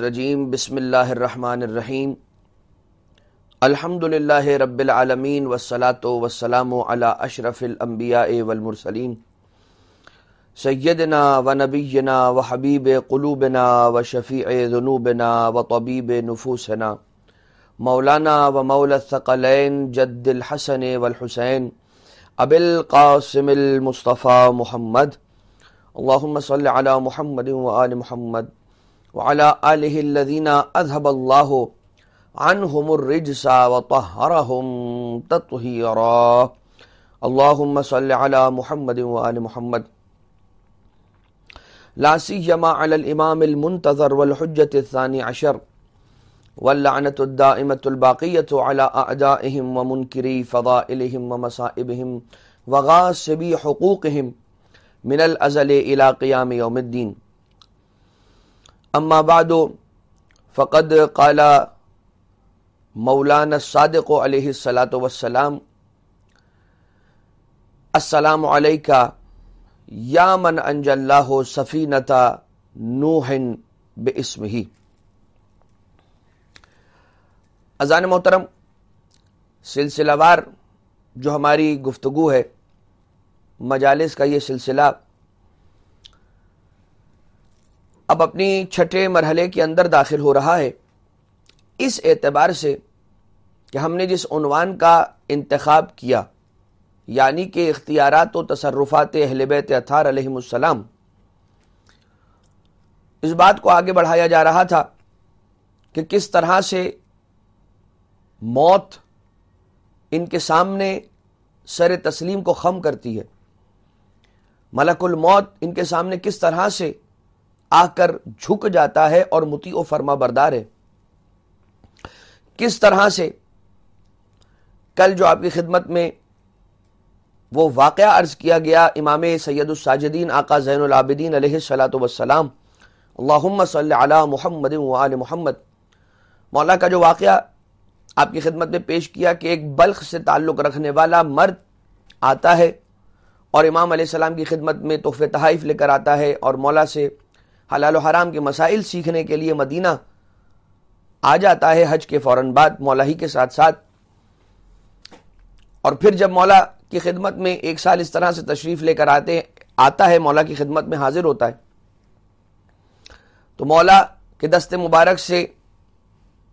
रजीम बसमीम अल्हम्दुलिल्लाह रब्बिलआलमीन वसलात वसलाम अला अशरफिल अशरफिलअम्बिया वलमरसलीम सैदना व नबीना व हबीब क़लूबना व शफ़ी जनूबना व तबीब नफूसना मौलाना व मौलसकलैन जद्दलहसन वलहुसैन अबिलकासमिलमुस्तफ़ा महमद अल्लाम सल महमद वाल महमद وعلى آله الذين أذهب الله عنهم الرجس وطهرهم تطهيرا اللهم صل على محمد وآل محمد لا سيما على الإمام المنتظر والحجة الثاني عشر واللعنة الدائمة الباقية على أعدائهم ومنكري فضائلهم ومصائبهم وغاسبي حقوقهم من الأزل إلى قيام يوم الدين अम्मा बाद फ़कद काला मौलाना सादक सलात वसलाम अस्सलाम अलैका या मन अंजल्लाह सफ़ीनता नूहन बेस्म ही अजान मोहतरम सिलसिलावार जो हमारी गुफ्तु है मजालस का ये सिलसिला अब अपनी छठे मरहले के अंदर दाखिल हो रहा है इस एतबार से कि हमने जिस उनवान का इंतखब किया यानी कि इख्तियारत व तसरफ़ात अहलबैत अथार अलहसम इस बात को आगे बढ़ाया जा रहा था कि किस तरह से मौत इनके सामने सर तस्लीम को खम करती है मलकुल मौत इनके सामने किस तरह से आकर झुक जाता है और मुती व फर्मा बरदार है किस तरह से कल जो आपकी खिदमत में वो वाक़ अर्ज़ किया गया इमाम सैदुलसाजदीन आका ज़ैनआबिदीन सलात वसलाम महमद वाल महमद मौला का जो वाक़ आपकी खिदमत में पेश किया कि एक बल्ख से ताल्लुक़ रखने वाला मर्द आता है और इमाम सलाम की खिदमत में तोहफ़े तहाइफ लेकर आता है और मौला से हलाल हराम के मसाइल सीखने के लिए मदीना आ जाता है हज के फौरन बाद मौला ही के साथ साथ और फिर जब मौला की खिदमत में एक साल इस तरह से तशरीफ़ लेकर आते आता है मौला की खिदमत में हाजिर होता है तो मौला के दस्ते मुबारक से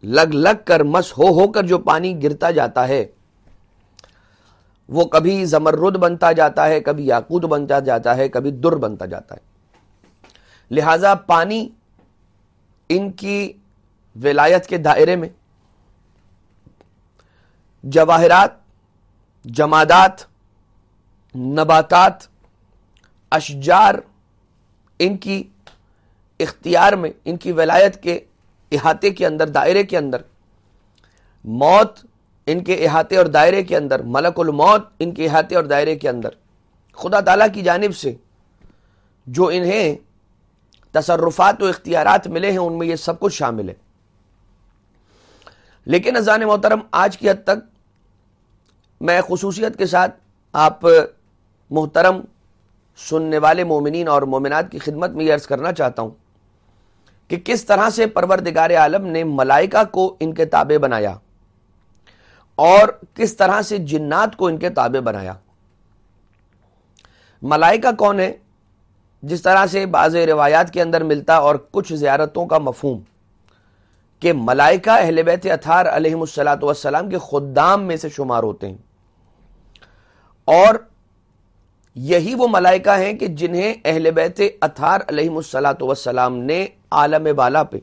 लग लग कर मस हो होकर जो पानी गिरता जाता है वो कभी जमरुद बनता जाता है कभी याकूत बनता जाता है कभी दुर बनता जाता है लिहाजा पानी इनकी विलायत के दायरे में जवाहरात जमादात नबातात अशजार इनकी इख्तियार में इनकी वलायत के अहाते के अंदर दायरे के अंदर मौत इनके अहाते और दायरे के अंदर मलकुल मौत इनके अहाते और दायरे के अंदर खुदा ताला की जानब से जो इन्हें तसरुफात व इख्तियार मिले हैं उनमें ये सब कुछ शामिल है लेकिन अजान मोहतरम आज की हद तक मैं खसूसियत के साथ आप मोहतरम सुनने वाले मोमिन और मोमिनत की खिदमत में यह अर्ज़ करना चाहता हूँ कि किस तरह से परवरदिगार आलम ने मलाइका को इनके ताबे बनाया और किस तरह से जिन्नात को इनके ताबे बनाया मलाइका कौन है जिस तरह से बाज़ रवायात के अंदर मिलता और कुछ ज्यारतों का मफहम के मलाइका अहल बैत अथार अलहमसलात वसलाम के खुदाम में से शुमार होते हैं और यही वो मलाइका हैं कि जिन्हें अहल बैत अथार अलहमसलात वसलाम ने आलम बाला पे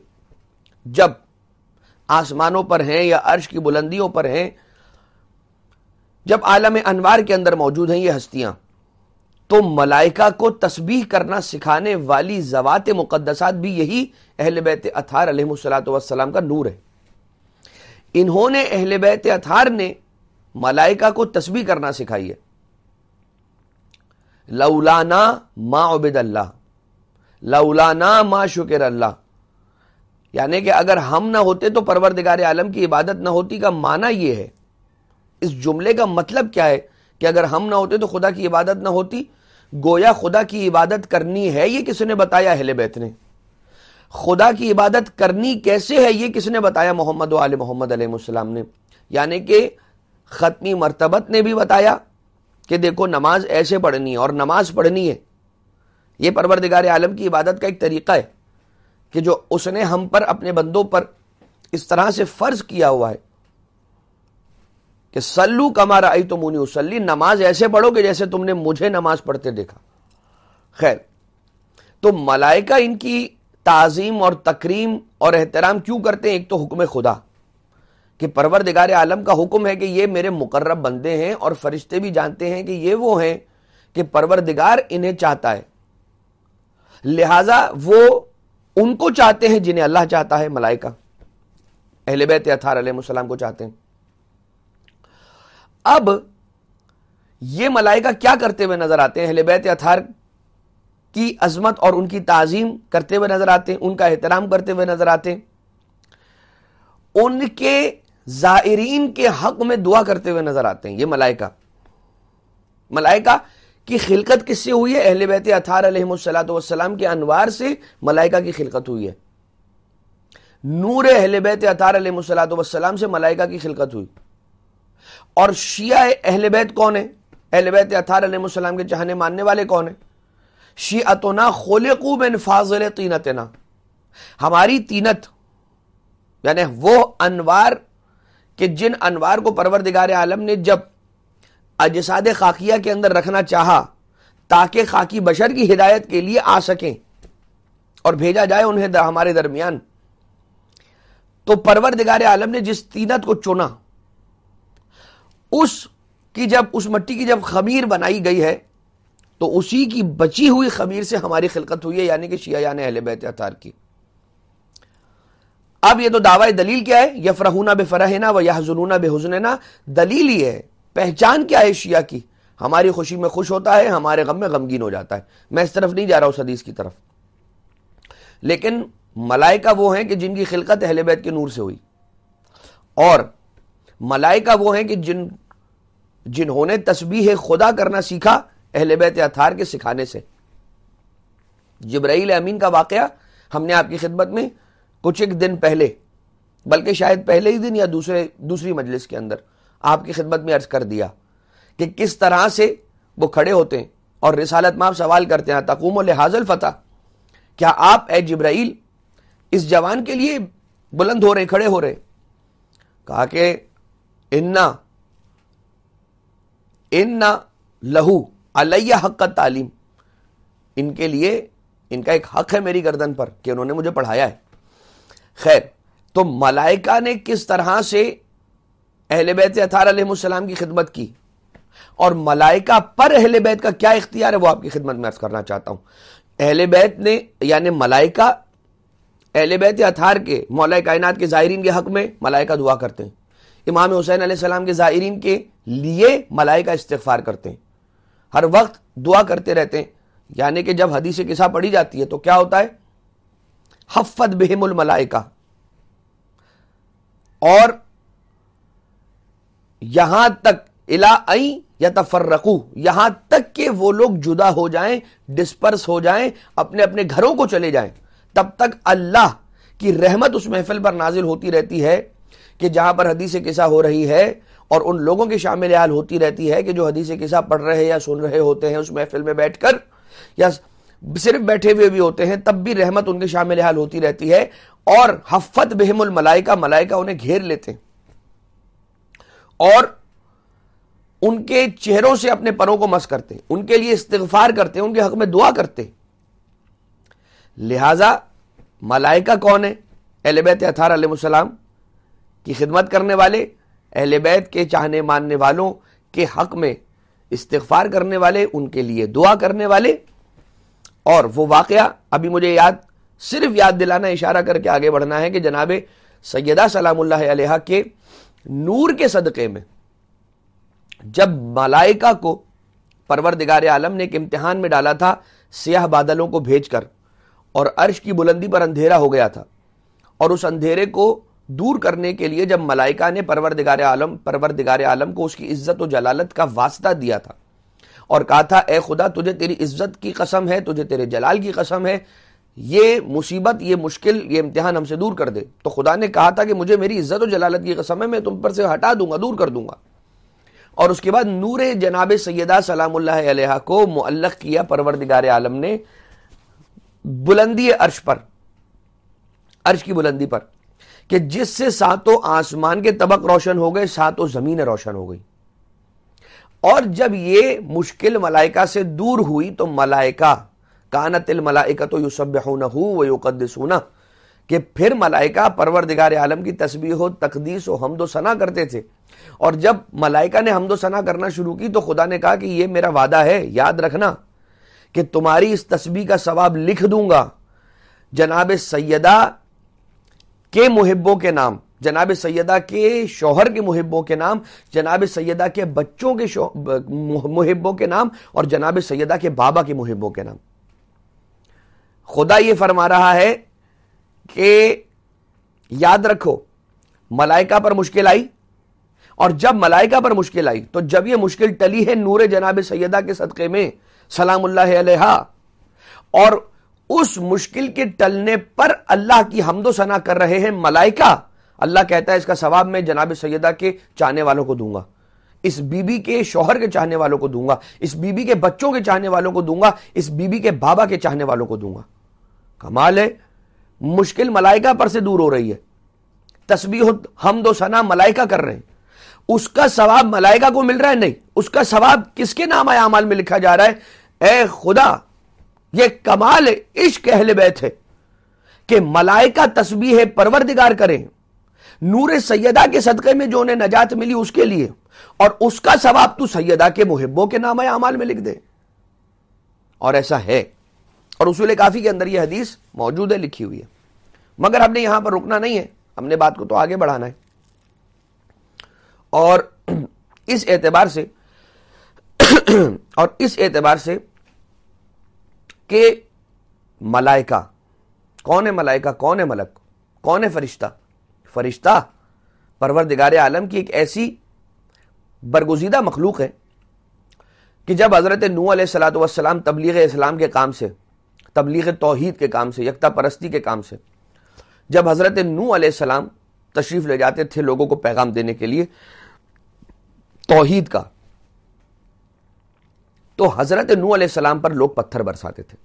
जब आसमानों पर हैं या अर्श की बुलंदियों पर हैं जब आलम अनवार के अंदर मौजूद हैं ये हस्तियां तो मलाइका को तस्बीह करना सिखाने वाली जवात मुकदसात भी यही अहल बैत अथार अलहसलाम का नूर है इन्होंने अहल बैत अथार ने मलाइका को तस्बीह करना सिखाई है लौलाना मा उबेद अल्लाह लौलाना मा शुक्र अल्लाह यानी कि अगर हम ना होते तो परवरदिगार आलम की इबादत ना होती का माना यह है इस जुमले का मतलब क्या है कि अगर हम ना होते तो खुदा की इबादत ना होती गोया खुदा की इबादत करनी है ये किसने बताया अहले बैत ने खुदा की इबादत करनी कैसे है ये किसने बताया मोहम्मद वाल मोहम्मद अलैहिस्सलाम ने यानी कि ख़त्मी मरतबत ने भी बताया कि देखो नमाज ऐसे पढ़नी है और नमाज पढ़नी है ये परवरदिगार आलम की इबादत का एक तरीका है कि जो उसने हम पर अपने बंदों पर इस तरह से फ़र्ज़ किया हुआ है कि सल्लू कमा रही तो मुनी उसली नमाज ऐसे पढ़ोगे जैसे तुमने मुझे नमाज पढ़ते देखा खैर तो मलाइका इनकी ताज़ीम और तकरीम और एहतराम क्यों करते हैं एक तो हुक्म खुदा कि परवर दिगार आलम का हुक्म है कि ये मेरे मुकर्रब बंदे हैं और फरिश्ते भी जानते हैं कि ये वो हैं कि परवरदिगार इन्हें चाहता है लिहाजा वो उनको चाहते हैं जिन्हें अल्लाह चाहता है मलाइका अहल बैत अथार को चाहते हैं अब ये मलाइका क्या करते हुए नजर आते हैं हलबैत अथार की अजमत और उनकी ताजीम करते हुए नजर आते हैं उनका एहतराम करते हुए नजर आते हैं उनके ज़ायरीन के हक में दुआ करते हुए नजर आते हैं ये मलाइका मलाइका की खिलकत किससे हुई है अहल बैत अथारसलाम के अनवार से मलाइका की खिलकत हुई है नूर अहल बैत अथारसलाम से मलाइका की खिलकत हुई और शिया अहल बैत कौन है अहल बैत अथारसम के जहाने मानने वाले कौन है शिया खोले खूब बिन फाजल तीनतना हमारी तीनत यानी वो अनवार के जिन अनवार को परवर दिगार आलम ने जब अजसाद खाकिया के अंदर रखना चाह ताकि खाकी बशर की हिदायत के लिए आ सकें और भेजा जाए उन्हें हमारे दरमियान तो परवर दिगार आलम ने जिस तीनत को चुना उस की जब उस मट्टी की जब खमीर बनाई गई है तो उसी की बची हुई खमीर से हमारी खिलकत हुई है यानी कि शिया यान अहल बैत अतार की अब ये तो दावा दलील क्या है यफरहूना बेफरहना व यहजनूना बेहजनना दलील ये है पहचान क्या है शिया की हमारी खुशी में खुश होता है हमारे गम में गमगीन हो जाता है मैं इस तरफ नहीं जा रहा हूं सदीस की तरफ लेकिन मलाइका वो हैं कि जिनकी खिलकत अहल बैत के नूर से हुई और मलाइका वो हैं कि जिन जिन्होंने तस्बीह खुदा करना सीखा अहल बैत अथार के सिखाने से जब्राइल अमीन का वाक़ हमने आपकी खिदमत में कुछ एक दिन पहले बल्कि शायद पहले ही दिन या दूसरे दूसरी मजलिस के अंदर आपकी खिदमत में अर्ज कर दिया कि किस तरह से वो खड़े होते हैं और रिसालत में आप सवाल करते हैं तकूम हाजल फ़तह क्या आप ए जब्राइल इस जवान के लिए बुलंद हो रहे खड़े हो रहे कहा कि इन्ना इन्ना लहू अलैया हक का तालीम इनके लिए इनका एक हक है मेरी गर्दन पर कि उन्होंने मुझे पढ़ाया है खैर तो मलाइका ने किस तरह से अहल बैत अतार की खिदमत की और मलाइका पर अहल बैत का क्या इख्तियार है वो आपकी खिदमत में अर्ज करना चाहता हूं अहल बैत ने यानी मलाइका अहल बैत अतार के मौला कायनात के ज़ायरीन के हक में मलाइका दुआ करते हैं इमाम हुसैन सलाम के ज़ायरीन के लिए मलाई का इस्तफ़ार करते हैं हर वक्त दुआ करते रहते हैं यानी कि जब हदीस किसा पढ़ी जाती है तो क्या होता है हफ्फत मलाई मलाइका और यहां तक इला आई या रखू यहां तक कि वो लोग जुदा हो जाएं डिस्पर्स हो जाएं अपने अपने घरों को चले जाएं तब तक अल्लाह की रहमत उस महफिल पर नाजिल होती रहती है कि जहां पर हदीस किस्सा हो रही है और उन लोगों की शामिल हाल होती रहती है कि जो हदीस किस्सा पढ़ रहे या सुन रहे होते हैं उस महफिल में बैठ कर या सिर्फ बैठे हुए भी होते हैं तब भी रहमत उनके शामिल हाल होती रहती है और हफ्फत बेहमुल मलाइका मलाइका उन्हें घेर लेते हैं और उनके चेहरों से अपने परों को मस करते हैं उनके लिए इस्तफार करते हैं उनके हक में दुआ करते लिहाजा मलाइका कौन है एलबैत अथार अलैहिस्सलाम की खिदमत करने वाले अहल बैत के चाहने मानने वालों के हक में इस्तफार करने वाले उनके लिए दुआ करने वाले और वो वाक़ अभी मुझे याद सिर्फ याद दिलाना इशारा करके आगे बढ़ना है कि जनाब सैदा सलाम्ला के नूर के सदक़े में जब मलाइका को परवरदिगार आलम ने एक इम्तहान में डाला था सियाह बादलों को भेज कर और अर्श की बुलंदी पर अंधेरा हो गया था और उस अंधेरे को दूर करने के लिए जब मलाइका ने परवरदिगार आलम परवरदिगार आलम को उसकी इज्जत और जलालत का वास्ता दिया था और कहा था ए खुदा तुझे तेरी इज्जत की कसम है तुझे तेरे जलाल की कसम है ये मुसीबत ये मुश्किल ये इम्तिहान हमसे दूर कर दे तो खुदा ने कहा था कि मुझे मेरी इज्जत और जलालत की कसम है मैं तुम पर से हटा दूंगा दूर कर दूंगा और उसके बाद नूर जनाब सैदा सलाम को मुल्लक किया परवरदिगार आलम ने बुलंदी अर्श पर अर्श की बुलंदी पर कि जिससे सातों आसमान के तबक रोशन हो गए सातों जमीन रोशन हो गई और जब ये मुश्किल मलाइका से दूर हुई तो मलाइका तिल मलाइका तो यूसबहूना व कि फिर मलाइका परवर दिगार आलम की हो तकदीस हम हमदो सना करते थे और जब मलाइका ने हम दो सना करना शुरू की तो खुदा ने कहा कि ये मेरा वादा है याद रखना कि तुम्हारी इस तस्वीर का सवाब लिख दूंगा जनाब सैदा के मुहिबों के नाम जनाब सैदा के शोहर के मुहिबों के नाम जनाब सैदा के बच्चों के मुहिबों के नाम और जनाब सैदा के बाबा के मुहिबों के नाम खुदा ये फरमा रहा है कि याद रखो मलाइका पर मुश्किल आई और जब मलाइका पर मुश्किल आई तो जब ये मुश्किल टली है नूर जनाब सैदा के सदक़े में सलाम और उस मुश्किल के टलने पर अल्लाह की हमदो सना कर रहे हैं मलाइका अल्लाह कहता है इसका सवाब मैं जनाब सैदा के चाहने वालों को दूंगा इस बीबी के शोहर के चाहने वालों को दूंगा इस बीबी के बच्चों के चाहने वालों को दूंगा इस बीबी के बाबा के चाहने वालों को दूंगा कमाल है मुश्किल मलाइका पर से दूर हो रही है तस्वीर दो सना मलाइका कर रहे हैं उसका सवाब मलाइका को मिल रहा है नहीं उसका सवाब किसके नाम आयामाल में लिखा जा रहा है ए खुदा ये कमाल इश्क अहले बैत है कि मलाइका तस्बीह परवरदिगार करें नूर सैदा के सदक़े में जो उन्हें नजात मिली उसके लिए और उसका सवाब तू सैदा के मुहब्बों के नाम अमाल में लिख दे और ऐसा है और उसूल काफ़ी के अंदर यह हदीस मौजूद है लिखी हुई है मगर हमने यहां पर रुकना नहीं है हमने बात को तो आगे बढ़ाना है और इस एतबार से और इस एतबार से कि मलाइका कौन है मलाइका कौन है मलक कौन है फरिश्ता फरिश्ता परवरदिगार आलम की एक ऐसी बरगुजीदा मखलूक है कि जब हज़रत नू सलाम तबलीग इस्लाम के काम से तबलीग तोहद के काम से यकता परस्ती के काम से जब हज़रत नू सलाम तशरीफ़ ले जाते थे लोगों को पैगाम देने के लिए तोहद का तो हजरत नू सलाम पर लोग पत्थर बरसाते थे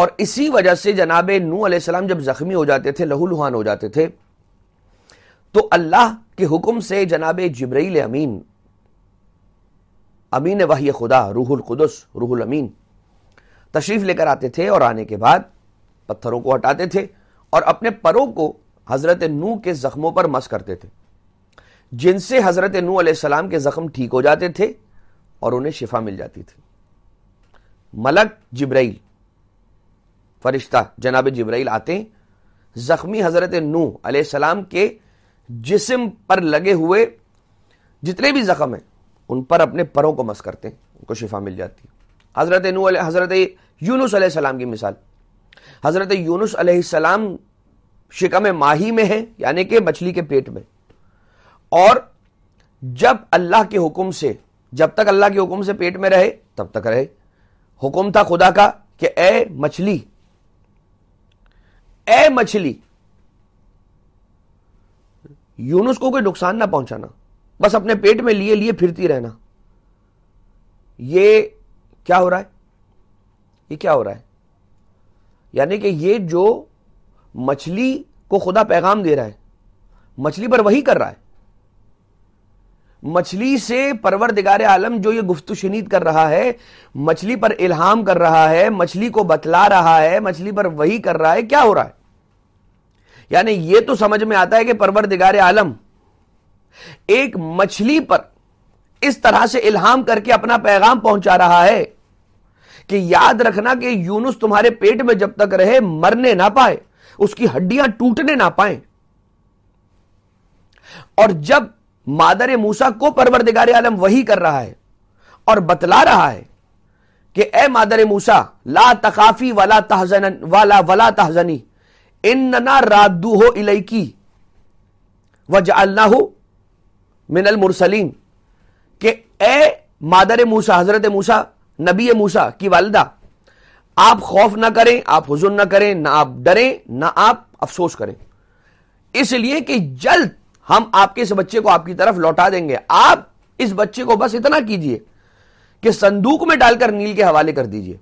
और इसी वजह से जनाब नू सलाम जब जख्मी हो जाते थे लहूलुहान हो जाते थे तो अल्लाह के हुक्म से जनाब जबरील अमीन अमीन वही खुदा रूहुल कुदस रूहुल अमीन तशरीफ लेकर आते थे और आने के बाद पत्थरों को हटाते थे और अपने परों को हजरत नू के जख्मों पर मस करते थे जिनसे हजरत नू सलाम के जख्म ठीक हो जाते थे और उन्हें शिफा मिल जाती थी मलक जिब्राइल फरिश्ता जनाब जिब्राइल आते जख्मी हजरत नू सलाम के जिस्म पर लगे हुए जितने भी जख्म हैं उन पर अपने परों को मस करते हैं उनको शिफा मिल जाती है हजरत नू हजरत यूनुस सलाम की मिसाल हजरत यूनुस सलाम शिकम माही में है यानी कि मछली के पेट में और जब अल्लाह के हुक्म से जब तक अल्लाह के हुक्म से पेट में रहे तब तक रहे हुक्म था खुदा का कि ए मछली ए मछली यूनुस को कोई नुकसान ना पहुंचाना बस अपने पेट में लिए लिए फिरती रहना ये क्या हो रहा है ये क्या हो रहा है यानी कि ये जो मछली को खुदा पैगाम दे रहा है मछली पर वही कर रहा है मछली से परवर दिगार आलम जो ये गुफ्त शनीद कर रहा है मछली पर इल्हाम कर रहा है मछली को बतला रहा है मछली पर वही कर रहा है क्या हो रहा है यानी ये तो समझ में आता है कि परवर दिगार आलम एक मछली पर इस तरह से इल्हाम करके अपना पैगाम पहुंचा रहा है कि याद रखना कि यूनुस तुम्हारे पेट में जब तक रहे मरने ना पाए उसकी हड्डियां टूटने ना पाए और जब मादर मूसा को परवरदिगार आलम वही कर रहा है और बतला रहा है कि ए मादर मूसा ला तकाफी वाला तहजन वाला वला तहजनी इन्ना रादू हो इलैकी व जालना हो मिनल मुरसलीम के ए मादर मूसा हजरत मूसा नबी मूसा की वालदा आप खौफ ना करें आप हुजन ना करें ना आप डरें ना आप अफसोस करें इसलिए कि जल्द हम आपके इस बच्चे को आपकी तरफ लौटा देंगे आप इस बच्चे को बस इतना कीजिए कि संदूक में डालकर नील के हवाले कर दीजिए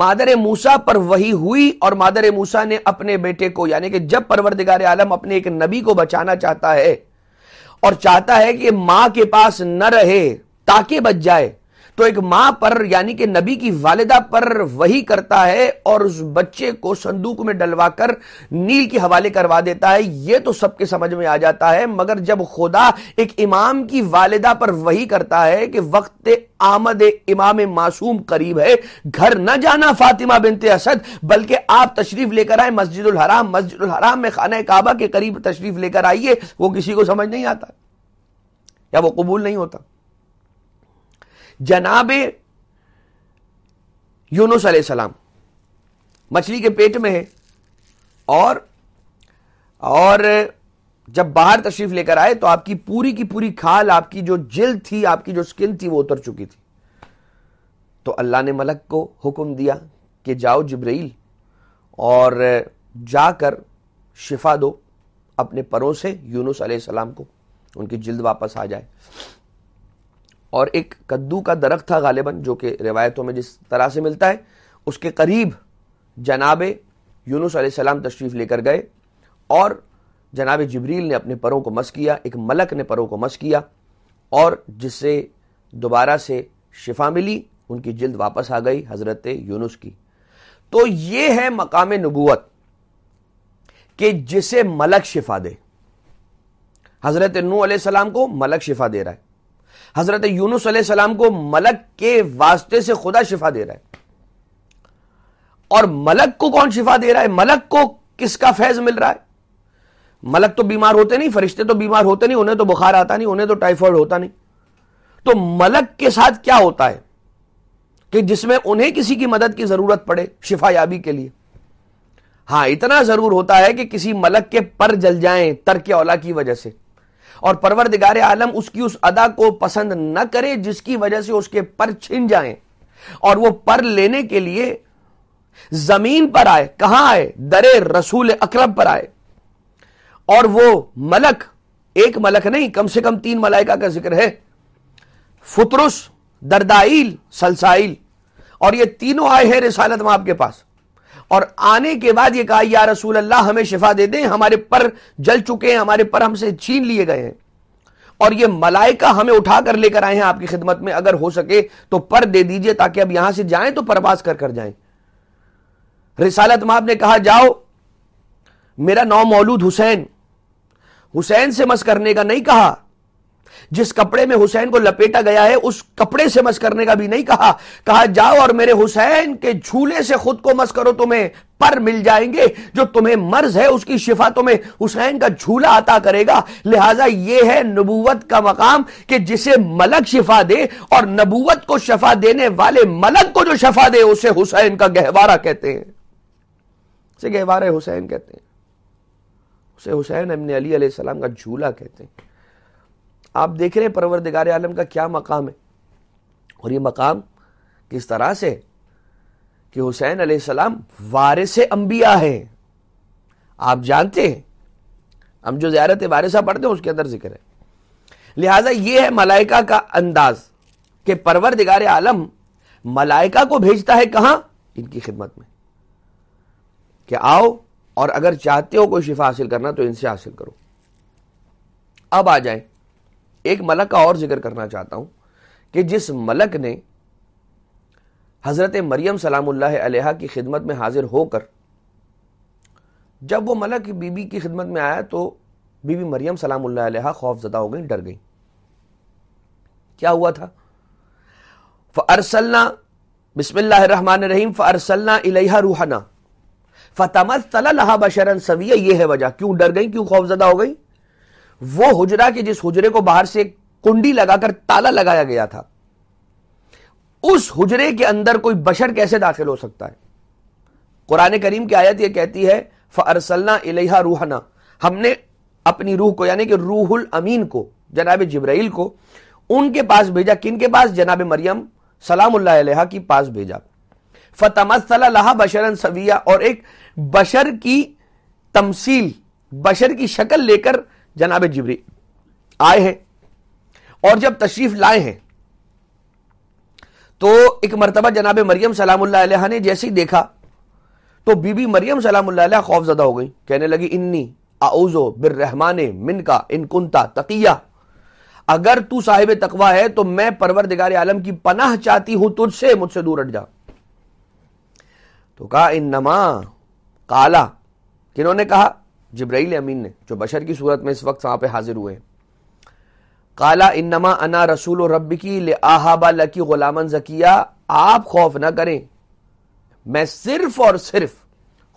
मादर मूसा पर वही हुई और मादर मूसा ने अपने बेटे को यानी कि जब परवरदिगार आलम अपने एक नबी को बचाना चाहता है और चाहता है कि मां के पास न रहे ताके बच जाए तो एक माँ पर यानी कि नबी की वालिदा पर वही करता है और उस बच्चे को संदूक में डलवाकर नील के हवाले करवा देता है यह तो सबके समझ में आ जाता है मगर जब खुदा एक इमाम की वालिदा पर वही करता है कि वक्त आमद इमाम मासूम करीब है घर न जाना फातिमा बिनते असद बल्कि आप तशरीफ लेकर आए मस्जिद हराम मस्जिद हराम में खाना काबा के करीब तशरीफ लेकर आइए वो किसी को समझ नहीं आता या वो कबूल नहीं होता जनाब यूनुस सलाम मछली के पेट में है और और जब बाहर तशरीफ लेकर आए तो आपकी पूरी की पूरी खाल आपकी जो जिल थी आपकी जो स्किन थी वो उतर चुकी थी तो अल्लाह ने मलक को हुक्म दिया कि जाओ जिब्रैल और जाकर शिफा दो अपने परों से यूनुस सलाम को उनकी जिल्द वापस आ जाए और एक कद्दू का दरख्त था गालिबन जो कि रिवायतों में जिस तरह से मिलता है उसके करीब जनाब यूनुस सलाम तशरीफ़ लेकर गए और जनाब जबरील ने अपने परों को मस किया एक मलक ने परों को मस किया और जिससे दोबारा से शिफा मिली उनकी जिल्द वापस आ गई हज़रत यूनुस की तो ये है मकाम नबूत कि जिसे मलक शिफा दे हज़रत नू सलाम को मलक शिफा दे रहा है हजरत यूनुस सलाम को मलक के वास्ते से खुदा शिफा दे रहा है और मलक को कौन शिफा दे रहा है मलक को किसका फैज मिल रहा है मलक तो बीमार होते नहीं फरिश्ते तो बीमार होते नहीं उन्हें तो बुखार आता नहीं उन्हें तो टाइफॉइड होता नहीं तो मलक के साथ क्या होता है कि जिसमें उन्हें किसी की मदद की जरूरत पड़े शिफा याबी के लिए हाँ इतना जरूर होता है कि किसी मलक के पर जल जाएं तर्क औला की वजह से और परवरदिगार आलम उसकी उस अदा को पसंद न करे जिसकी वजह से उसके पर छिन जाए और वो पर लेने के लिए जमीन पर आए कहां आए दरे रसूल अकरम पर आए और वो मलक एक मलक नहीं कम से कम तीन मलाइका का जिक्र है फुतरुस दरदाइल सलसाइल और ये तीनों आए हैं रिसालत में आपके पास और आने के बाद ये कहा या रसूल अल्लाह हमें शिफा दे दें हमारे पर जल चुके हैं हमारे पर हमसे छीन लिए गए हैं और ये मलाइका हमें उठा कर लेकर आए हैं आपकी खिदमत में अगर हो सके तो पर दे दीजिए ताकि अब यहां से जाएं तो परवास कर कर जाएं रिसालत माब ने कहा जाओ मेरा नौ मौलूद हुसैन हुसैन से मस करने का नहीं कहा जिस कपड़े में हुसैन को लपेटा गया है उस कपड़े से मस करने का भी नहीं कहा कहा जाओ और मेरे हुसैन के झूले से खुद को मस करो तुम्हें पर मिल जाएंगे जो तुम्हें मर्ज है उसकी शिफा तुम्हें हुसैन का झूला आता करेगा लिहाजा यह है नबूवत का मकाम कि जिसे मलक शिफा दे और नबूवत को शफा देने वाले मलक को जो शफा दे उसे हुसैन का गहवारा कहते हैं गहवारा हुसैन कहते हैं उसे हुसैन अमन अली सलाम का झूला कहते हैं आप देख रहे हैं परवरदिगार आलम का क्या मकाम है और ये मकाम किस तरह से कि हुसैन आसमाम वारिस अंबिया है आप जानते हैं हम जो ज्यारत वारिसा पढ़ते हैं उसके अंदर जिक्र है लिहाजा ये है मलाइका का अंदाज कि परवरदिगार आलम मलाइका को भेजता है कहां इनकी खिदमत में कि आओ और अगर चाहते हो कोई शिफा हासिल करना तो इनसे हासिल करो अब आ जाए एक मलक का और जिक्र करना चाहता हूं कि जिस मलक ने हज़रत मरियम सलामुल्लाह की खिदमत में हाजिर होकर जब वो मलक बीबी की खिदमत में आया तो बीबी मरियम सलाम खौफ ज़दा हो गई डर गई क्या हुआ था फ़रसलना बिसमिल्लाहमान रहीम फ़रसलना इलेहा रूहना फ़तमत तला बशरन सवी यह है वजह क्यों डर गई क्यों खौफजदा हो गई वो हुजरा के जिस हुजरे को बाहर से कुंडी लगाकर ताला लगाया गया था उस हुजरे के अंदर कोई बशर कैसे दाखिल हो सकता है कुरान करीम की आयत यह कहती है फ़रसलना इलेहा रूहना हमने अपनी रूह को यानी कि रूहुल अमीन को जनाब जब्राइल को उनके पास भेजा किन के पास जनाब मरियम सलाम के पास भेजा फतमसला बशरन सविया और एक बशर की तमसील बशर की शक्ल लेकर जनाब जिबरी आए हैं और जब तशरीफ लाए हैं तो एक मरतबा जनाब मरियम सलाम ने जैसे ही देखा तो बीबी मरियम सलाम खौफजदा हो गई कहने लगी इन्नी आउजो बिर रहमान मिन का इनकुनता तकिया अगर तू साहिब तकवा है तो मैं परवर दिगार आलम की पनाह चाहती हूं तुझसे मुझसे दूर हट जा तो कहा इन नमा काला किन्होंने कहा जब्राइल अमीन ने जो बशर की सूरत में इस वक्त वहां पर हाजिर हुए हैं काला इनमा अना रसूल रब की ले आहाबा लकी गुलामन जकिया आप खौफ ना करें मैं सिर्फ और सिर्फ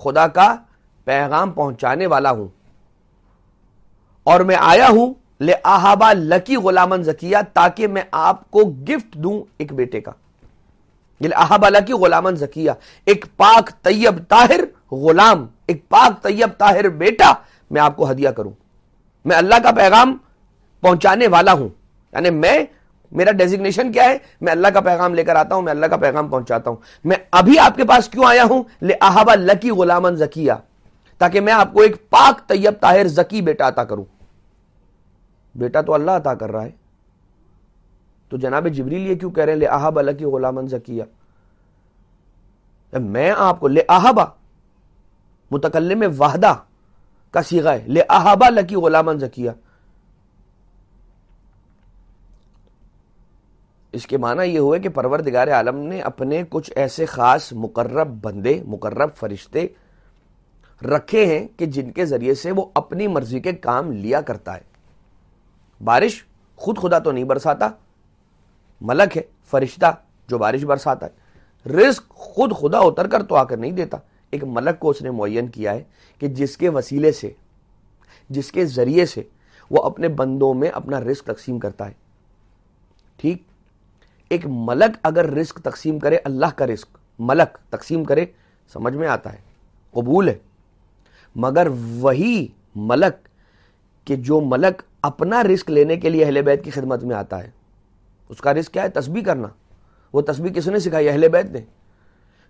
खुदा का पैगाम पहुंचाने वाला हूं और मैं आया हूं ले आहाबा लकी गुलामन जकिया ताकि मैं आपको गिफ्ट दूं एक बेटे का ये आहाबा लकी गुलामन जकिया एक पाक तैयब ताहिर गुलाम एक पाक तैयब ताहिर बेटा मैं आपको हदिया करूं मैं अल्लाह का पैगाम पहुंचाने वाला हूं यानी मैं मेरा डेजिग्नेशन क्या है मैं अल्लाह का पैगाम लेकर आता हूं मैं अल्लाह का पैगाम पहुंचाता हूं मैं अभी आपके पास क्यों आया हूं ले अहाबा लकी गुलामन जकिया ताकि मैं आपको एक पाक तैयब ताहिर जकी बेटा अता करूं बेटा तो अल्लाह अता कर रहा है तो जनाब जबरील ये क्यों कह रहे हैं ले अहाबा लकी गुलामन जकिया मैं आपको ले अहाबा मुतकल में वाहदा का सीगा है ले अहाबा लकी गुलामन जकिया इसके माना यह हुए कि परवर दिगार आलम ने अपने कुछ ऐसे ख़ास मुकर्रब बंदे मुकर्रब फरिश्ते रखे हैं कि जिनके ज़रिए से वो अपनी मर्ज़ी के काम लिया करता है बारिश खुद खुदा तो नहीं बरसाता मलक है फरिश्ता जो बारिश बरसाता है रिस्क खुद खुदा उतर कर तो आकर नहीं देता एक मलक को उसने मुन किया है कि जिसके वसीले से जिसके ज़रिए से वो अपने बंदों में अपना रिस्क तकसीम करता है ठीक एक मलक अगर रिस्क तकसीम करे अल्लाह का रिस्क मलक तकसीम करे समझ में आता है कबूल है मगर वही मलक कि जो मलक अपना रिस्क लेने के लिए अहले बैत की खिदमत में आता है उसका रिस्क क्या है तस्बी करना वो तस्बी किसने सिखाई अहले बैत ने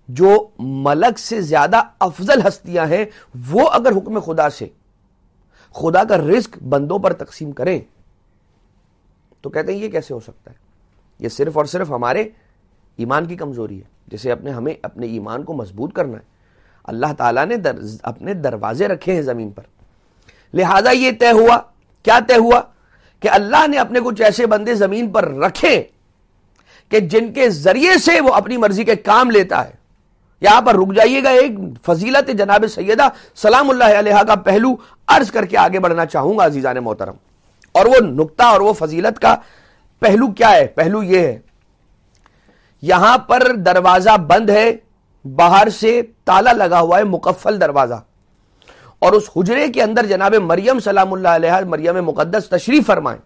जो मलक से ज्यादा अफजल हस्तियां हैं वो अगर हुक्म खुदा से खुदा का रिस्क बंदों पर तकसीम करें तो कहते हैं ये कैसे हो सकता है ये सिर्फ और सिर्फ हमारे ईमान की कमज़ोरी है जैसे अपने हमें अपने ईमान को मजबूत करना है अल्लाह ताला ने दर, अपने दरवाजे रखे हैं ज़मीन पर लिहाजा ये तय हुआ क्या तय हुआ कि अल्लाह ने अपने कुछ ऐसे बंदे ज़मीन पर रखे कि जिनके ज़रिए से वो अपनी मर्ज़ी के काम लेता है यहां पर रुक जाइएगा एक फजीलत जनाब सैदा सलाम का पहलू अर्ज करके आगे बढ़ना चाहूंगा अजीजा ने मोहतरम और वो नुकता और वो फजीलत का पहलू क्या है पहलू ये है यहां पर दरवाजा बंद है बाहर से ताला लगा हुआ है मुकफल दरवाजा और उस हुजरे के अंदर जनाब मरियम सलाम मरियम मुकदस तशरीफ फरमाए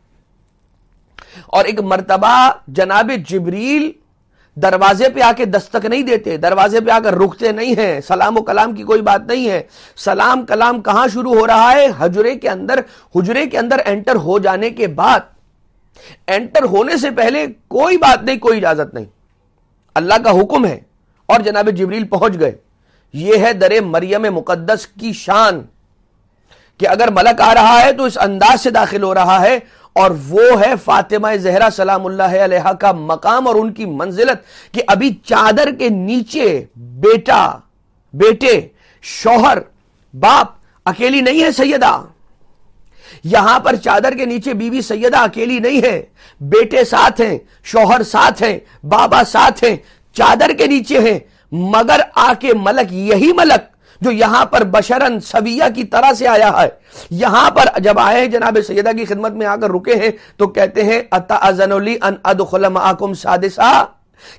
और एक मरतबा जनाब जबरील दरवाजे पे आके दस्तक नहीं देते दरवाजे पे आकर रुकते नहीं हैं सलाम कलाम की कोई बात नहीं है सलाम कलाम कहां शुरू हो रहा है हजरे के अंदर हजरे के अंदर एंटर हो जाने के बाद एंटर होने से पहले कोई बात नहीं कोई इजाजत नहीं अल्लाह का हुक्म है और जनाब जबरील पहुंच गए यह है दर मरियम मुकद्दस की शान कि अगर मलक आ रहा है तो इस अंदाज से दाखिल हो रहा है और वो है फातिमा जहरा सलाम्ला का मकाम और उनकी मंजिलत कि अभी चादर के नीचे बेटा बेटे शौहर बाप अकेली नहीं है सैयदा यहां पर चादर के नीचे बीवी सैयदा अकेली नहीं है बेटे साथ हैं शौहर साथ हैं बाबा साथ हैं चादर के नीचे हैं मगर आके मलक यही मलक जो यहां पर बशरन सविया की तरह से आया है यहां पर जब आए हैं जनाब सैदा की खिदमत में आकर रुके हैं तो कहते हैं अतअनली अन सादिसा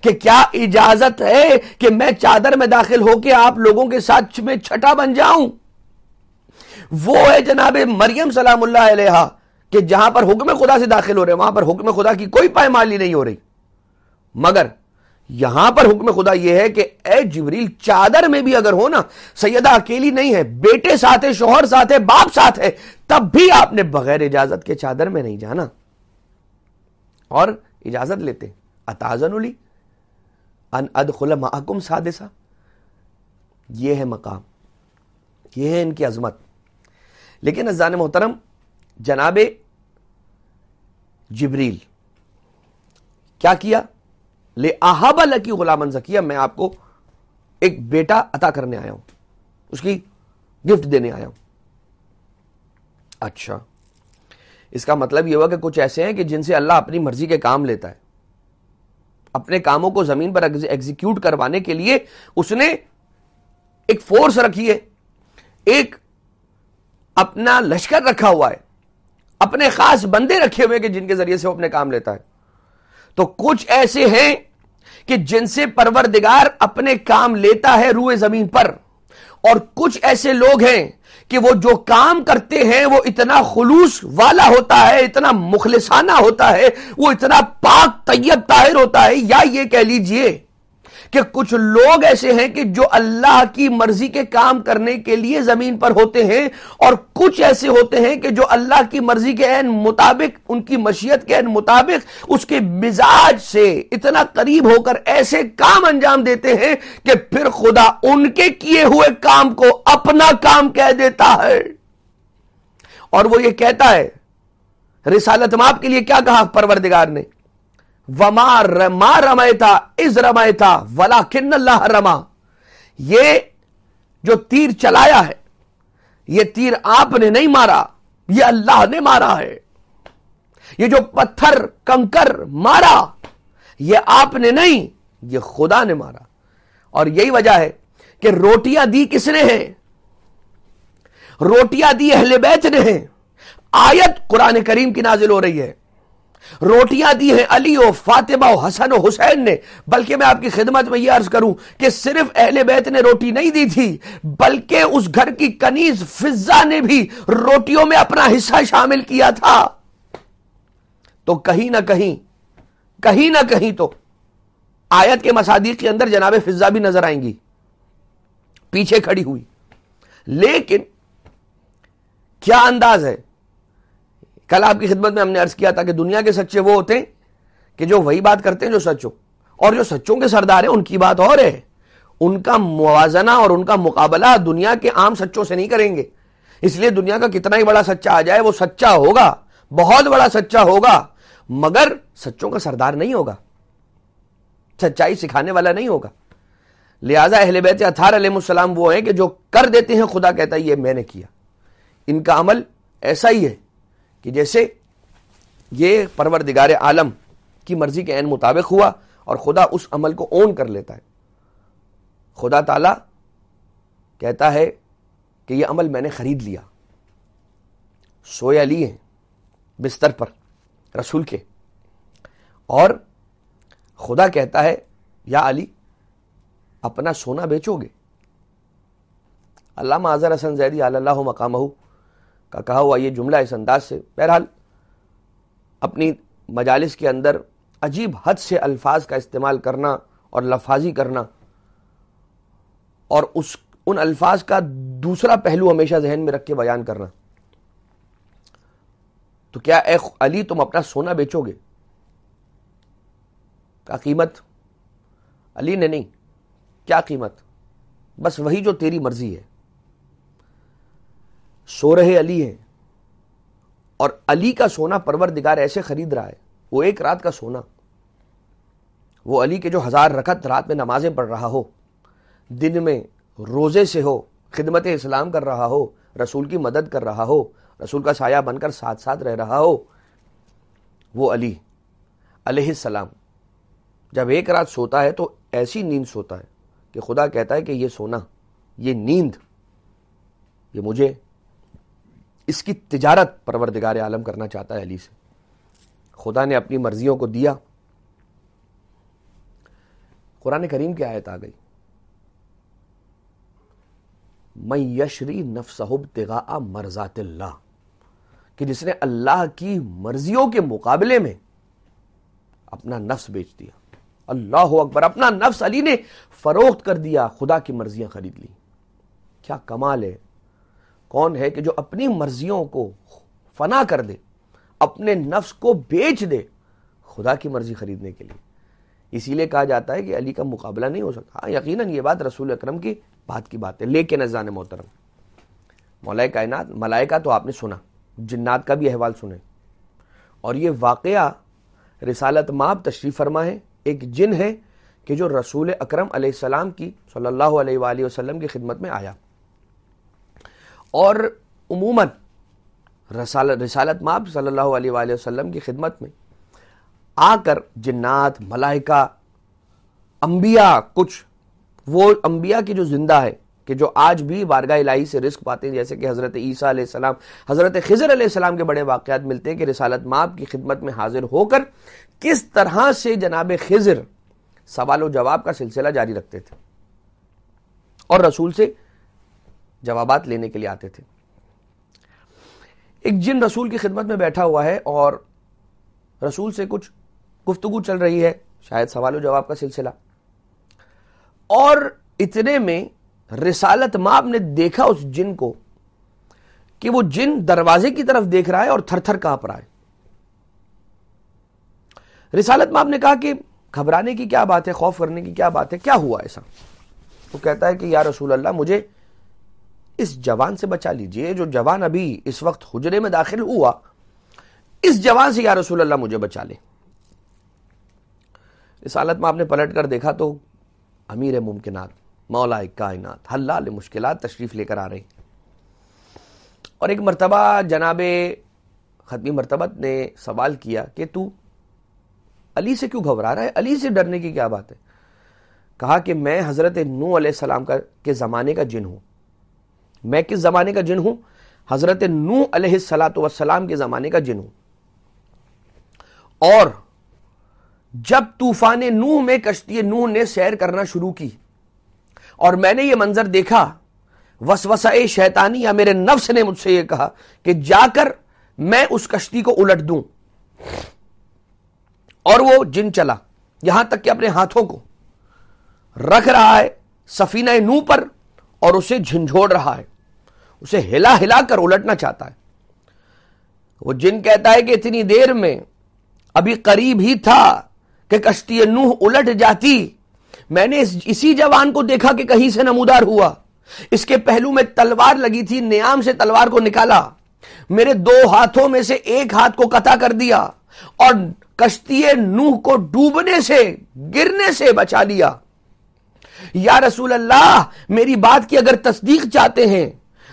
कि क्या इजाजत है कि मैं चादर में दाखिल होकर आप लोगों के साथ में छठा बन जाऊं वो है जनाब मरियम सलाम कि जहां पर हुक्म खुदा से दाखिल हो रहे हैं वहां पर हुक्म खुदा की कोई पायमाली नहीं हो रही मगर यहां पर हुक्म खुदा यह है कि ए जबरील चादर में भी अगर हो ना सैयदा अकेली नहीं है बेटे साथ है शोहर साथ है बाप साथ है तब भी आपने बगैर इजाजत के चादर में नहीं जाना और इजाजत लेते उली अन अदखुल महकुम सादिसा यह है मकाम यह है इनकी अजमत लेकिन अजान मोहतरम जनाबे जबरील क्या किया ले आहाबा लकी गुलामन जकिया मैं आपको एक बेटा अता करने आया हूं उसकी गिफ्ट देने आया हूं अच्छा इसका मतलब यह हुआ कि कुछ ऐसे हैं कि जिनसे अल्लाह अपनी मर्जी के काम लेता है अपने कामों को जमीन पर एग्जीक्यूट करवाने के लिए उसने एक फोर्स रखी है एक अपना लश्कर रखा हुआ है अपने खास बंदे रखे हुए कि जिनके जरिए से वो अपने काम लेता है तो कुछ ऐसे हैं कि जिनसे परवरदिगार अपने काम लेता है रूए जमीन पर और कुछ ऐसे लोग हैं कि वो जो काम करते हैं वो इतना खुलूस वाला होता है इतना मुखलसाना होता है वो इतना पाक तैयब ताहिर होता है या ये कह लीजिए कि कुछ लोग ऐसे हैं कि जो अल्लाह की मर्जी के काम करने के लिए जमीन पर होते हैं और कुछ ऐसे होते हैं कि जो अल्लाह की मर्जी के एन मुताबिक उनकी मशीयत के एन मुताबिक उसके मिजाज से इतना करीब होकर ऐसे काम अंजाम देते हैं कि फिर खुदा उनके किए हुए काम को अपना काम कह देता है और वो ये कहता है रिसालत माप के लिए क्या कहा परवरदिगार ने वमा रमा था इज था वला किन्न रमा ये जो तीर चलाया है ये तीर आपने नहीं मारा ये अल्लाह ने मारा है ये जो पत्थर कंकर मारा ये आपने नहीं ये खुदा ने मारा और यही वजह है कि रोटियां दी किसने हैं रोटियां दी अहले बैत ने हैं आयत कुरान करीम की नाजिल हो रही है रोटियां दी हैं अली और फातिमा और हसन और हुसैन ने बल्कि मैं आपकी खिदमत में यह अर्ज करूं कि सिर्फ अहले बैत ने रोटी नहीं दी थी बल्कि उस घर की कनीज फिजा ने भी रोटियों में अपना हिस्सा शामिल किया था तो कहीं ना कहीं कहीं ना कहीं तो आयत के मसादी के अंदर जनाब फिजा भी नजर आएंगी पीछे खड़ी हुई लेकिन क्या अंदाज है कल आपकी खिदमत में हमने अर्ज किया था कि दुनिया के सच्चे वो होते हैं कि जो वही बात करते हैं जो सच हो और जो सच्चों के सरदार हैं उनकी बात और है उनका मुवजना और उनका मुकाबला दुनिया के आम सच्चों से नहीं करेंगे इसलिए दुनिया का कितना ही बड़ा सच्चा आ जाए वो सच्चा होगा बहुत बड़ा सच्चा होगा मगर सच्चों का सरदार नहीं होगा सच्चाई सिखाने वाला नहीं होगा लिहाजा अहल बैत अथार अलमसलाम वो हैं कि जो कर देते हैं खुदा कहता है ये मैंने किया इनका अमल ऐसा ही है कि जैसे ये परवरदिगार आलम की मर्जी के एन मुताबिक हुआ और खुदा उस अमल को ओन कर लेता है खुदा ताला कहता है कि यह अमल मैंने ख़रीद लिया सोया लिए बिस्तर पर रसूल के और खुदा कहता है या अली अपना सोना बेचोगे अल्लाह आज़र हसन जैदी अल्लाह मकाम का कहा हुआ ये जुमला इस अंदाज से बहरहाल अपनी मजालस के अंदर अजीब हद से अल्फाज का इस्तेमाल करना और लफाजी करना और उस उन अल्फाज का दूसरा पहलू हमेशा जहन में रख के बयान करना तो क्या ए अली तुम अपना सोना बेचोगे क्या कीमत अली ने नहीं क्या कीमत बस वही जो तेरी मर्जी है सो रहे अली हैं और अली का सोना परवरदिगार ऐसे खरीद रहा है वो एक रात का सोना वो अली के जो हज़ार रखत रात में नमाज़ें पढ़ रहा हो दिन में रोज़े से हो खिदमत इस्लाम कर रहा हो रसूल की मदद कर रहा हो रसूल का साया बनकर साथ साथ रह रहा हो वो अली अलैहिस्सलाम जब एक रात सोता है तो ऐसी नींद सोता है कि खुदा कहता है कि ये सोना ये नींद ये मुझे इसकी तजारत परवरदिगार आलम करना चाहता है अली से खुदा ने अपनी मर्जियों को दिया कुरान करीम की आयत आ गई मैं यशरी नफसहब तिगा मर्जातिल्ला कि जिसने अल्लाह की मर्जियों के मुकाबले में अपना नफ्स बेच दिया अल्लाह अकबर अपना नफ्स अली ने फरोख्त कर दिया खुदा की मर्जियां खरीद ली क्या कमाल है कौन है कि जो अपनी मर्जियों को फना कर दे अपने नफ्स को बेच दे खुदा की मर्जी खरीदने के लिए इसीलिए कहा जाता है कि अली का मुकाबला नहीं हो सकता हाँ यकीन ये बात रसूल अक्रम की बात की बात है लेकिन अजान मोहतरम मौलाए कायनात मलाइका तो आपने सुना जन्नात का भी अहवाल सुने और ये वाक़ रिसालत माप तशरीफ़ फरमा है एक जिन है कि जो रसूल अक्रम सलाम की सल्लल्लाहु अलैहि वसल्लम की खिदमत में आया और उमूमन रसाल रसालत माप सल्लल्लाहु अलैहि वसल्लम की खिदमत में आकर जिन्नात मलाइका अंबिया कुछ वो अंबिया की जो जिंदा है कि जो आज भी वारगा इलाही से रिस्क पाते हैं जैसे कि हज़रत ईसा सलाम हज़रत खजर सलाम के बड़े वाक़ात मिलते हैं कि रसालत माप की खिदमत में हाजिर होकर किस तरह से जनाब खजर सवाल व जवाब का सिलसिला जारी रखते थे और रसूल से जवाब लेने के लिए आते थे एक जिन रसूल की खिदमत में बैठा हुआ है और रसूल से कुछ गुफ्तगु चल रही है शायद सवाल जवाब का सिलसिला और इतने में रिसालत माब ने देखा उस जिन को कि वो जिन दरवाजे की तरफ देख रहा है और थर थर कांप रहा है रिसालत माब ने कहा कि घबराने की क्या बात है खौफ करने की क्या बात है क्या हुआ ऐसा वो कहता है कि या रसूल अल्लाह मुझे इस जवान से बचा लीजिए जो जवान अभी इस वक्त हुजरे में दाखिल हुआ इस जवान से या रसूल अल्लाह मुझे बचा ले इस हालत में आपने पलट कर देखा तो अमीर मुमकिन मौलाए कायनात हल्ला मुश्किल तशरीफ लेकर आ रहे और एक मरतबा जनाब ख़त्मी मरतबत ने सवाल किया कि तू अली से क्यों घबरा रहा है अली से डरने की क्या बात है कहा कि मैं हज़रत नू सलाम का के ज़माने का जिन हूं मैं किस ज़माने का जिन हूं हज़रत नू अलैहिस्सलातु के ज़माने का जिन हूं और जब तूफ़ान नूह में कश्ती नूह ने सैर करना शुरू की और मैंने यह मंज़र देखा वसवसा शैतानी या मेरे नफ्स ने मुझसे यह कहा कि जाकर मैं उस कश्ती को उलट दूं और वो जिन चला यहां तक कि अपने हाथों को रख रहा है सफीना नू पर और उसे झंझोड़ रहा है उसे हिला हिला कर उलटना चाहता है वो जिन कहता है कि इतनी देर में अभी करीब ही था कि कश्ती नूह उलट जाती मैंने इस, इसी जवान को देखा कि कहीं से नमूदार हुआ इसके पहलू में तलवार लगी थी नियाम से तलवार को निकाला मेरे दो हाथों में से एक हाथ को कथा कर दिया और कश्ती नूह को डूबने से गिरने से बचा लिया या रसूल अल्लाह मेरी बात की अगर तस्दीक चाहते हैं